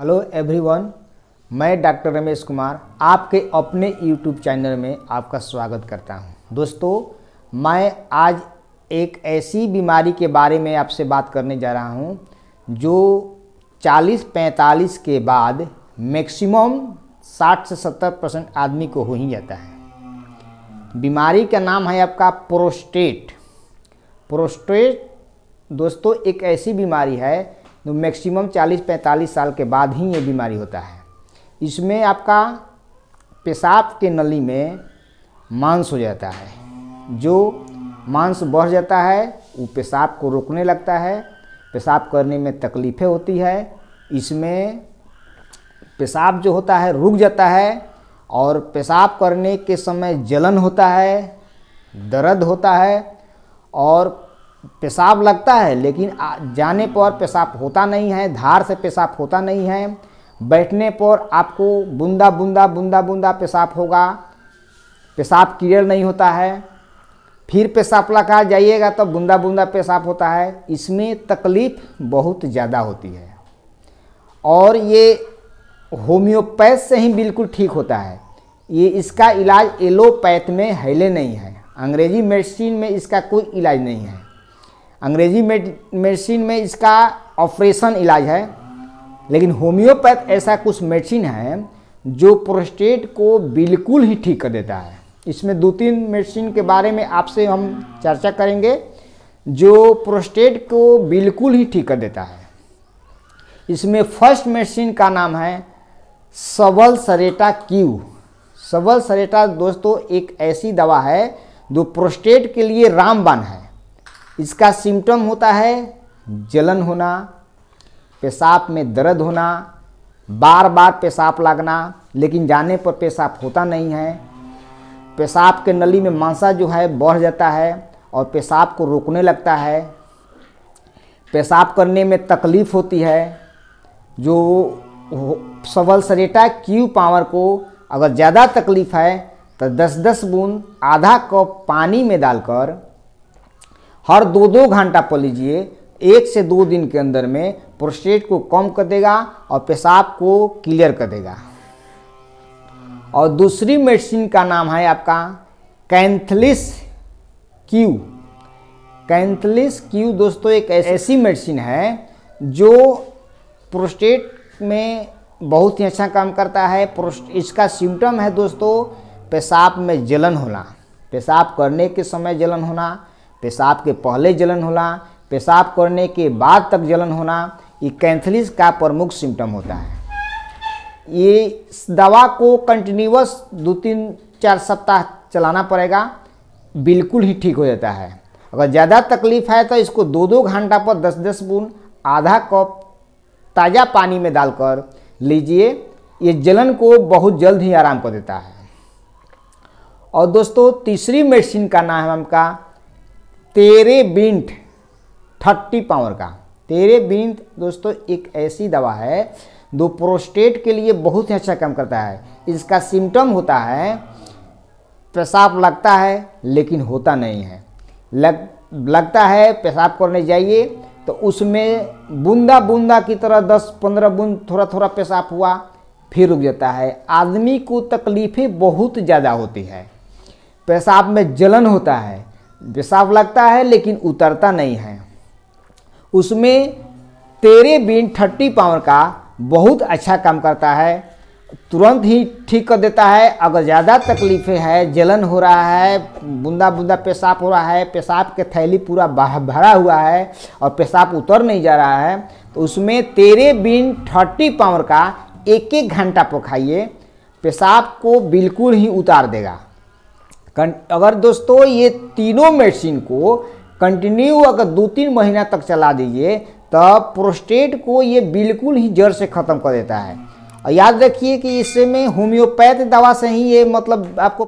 hello everyone मैं doctor Ramesh Kumar आपके अपने यूट्यूब चैनल में आपका स्वागत करता हूं दोस्तों मैं आज एक ऐसी बीमारी के बारे में आपसे बात करने जा रहा हूं जो 40-45 के बाद मैक्सिमम 60 से 70 परसेंट आदमी को हो ही जाता है बीमारी का नाम है आपका प्रोस्टेट प्रोस्टेट दोस्तों एक ऐसी बीमारी है तो मैक्सिमम 40-45 साल के बाद ही ये बीमारी होता है इसमें आपका पेशाब के नली में मांस हो जाता है जो मांस बढ़ जाता है वो पेशाब को रोकने लगता है पेशाब करने में तकलीफ़ें होती है इसमें पेशाब जो होता है रुक जाता है और पेशाब करने के समय जलन होता है दर्द होता है और पेशाब लगता है लेकिन जाने पर पेशाब होता नहीं है धार से पेशाब होता नहीं है बैठने पर आपको बूंदा बूंदा बूंदा बूंदा पेशाब होगा पेशाब क्लियर नहीं होता है फिर पेशाब लगा जाइएगा तो बूंदा बूंदा पेशाब होता है इसमें तकलीफ़ बहुत ज़्यादा होती है और ये होम्योपैथ से ही बिल्कुल ठीक होता है ये इसका इलाज एलोपैथ में हैले नहीं है अंग्रेजी मेडिसिन में इसका कोई इलाज नहीं है अंग्रेजी मेडिसिन में इसका ऑपरेशन इलाज है लेकिन होम्योपैथ ऐसा कुछ मेडिसिन है जो प्रोस्टेट को बिल्कुल ही ठीक कर देता है इसमें दो तीन मेडिसिन के बारे में आपसे हम चर्चा करेंगे जो प्रोस्टेट को बिल्कुल ही ठीक कर देता है इसमें फर्स्ट मेडिसिन का नाम है सबल सरेटा क्यू सबल सरेटा दोस्तों एक ऐसी दवा है जो प्रोस्टेट के लिए रामबान है इसका सिम्टम होता है जलन होना पेशाब में दर्द होना बार बार पेशाब लगना लेकिन जाने पर पेशाब होता नहीं है पेशाब के नली में मांसा जो है बढ़ जाता है और पेशाब को रोकने लगता है पेशाब करने में तकलीफ़ होती है जो सबल सरेटा क्यू पावर को अगर ज़्यादा तकलीफ़ है तो 10-10 बूंद आधा कप पानी में डालकर हर दो दो घंटा पर लीजिए एक से दो दिन के अंदर में प्रोस्टेट को कम कर देगा और पेशाब को क्लियर कर देगा और दूसरी मेडिसिन का नाम है आपका कैंथलिस क्यू कैंथलिस क्यू दोस्तों एक ऐसी मेडिसिन है जो प्रोस्टेट में बहुत ही अच्छा काम करता है इसका सिम्टम है दोस्तों पेशाब में जलन होना पेशाब करने के समय जलन होना पेशाब के पहले जलन होना पेशाब करने के बाद तक जलन होना ये कैंथलिस का प्रमुख सिम्टम होता है ये दवा को कंटिन्यूस दो तीन चार सप्ताह चलाना पड़ेगा बिल्कुल ही ठीक हो जाता है अगर ज़्यादा तकलीफ है तो इसको दो दो घंटा पर दस दस बूंद आधा कप ताज़ा पानी में डालकर लीजिए ये जलन को बहुत जल्द ही आराम कर देता है और दोस्तों तीसरी मेडिसिन का नाम है हमका तेरे बिंट थर्टी पावर का तेरे बिंट दोस्तों एक ऐसी दवा है जो प्रोस्टेट के लिए बहुत ही अच्छा काम करता है इसका सिम्टम होता है पेशाब लगता है लेकिन होता नहीं है लग लगता है पेशाब करने जाइए तो उसमें बूंदा बूंदा की तरह 10-15 बूंद थोड़ा थोड़ा पेशाब हुआ फिर रुक जाता है आदमी को तकलीफ़ें बहुत ज़्यादा होती है पेशाब में जलन होता है साफ लगता है लेकिन उतरता नहीं है उसमें तेरे बिन थर्टी पावर का बहुत अच्छा काम करता है तुरंत ही ठीक कर देता है अगर ज़्यादा तकलीफें है जलन हो रहा है बूंदा बूंदा पेशाब हो रहा है पेशाब के थैली पूरा भरा हुआ है और पेशाब उतर नहीं जा रहा है तो उसमें तेरे बिन थर्टी पावर का एक एक घंटा पकाइए पेशाब को बिल्कुल ही उतार देगा अगर दोस्तों ये तीनों मेडिसिन को कंटिन्यू अगर दो तीन महीना तक चला दीजिए तब प्रोस्टेट को ये बिल्कुल ही जड़ से ख़त्म कर देता है और याद रखिए कि इससे में होम्योपैथ दवा से ही ये मतलब आपको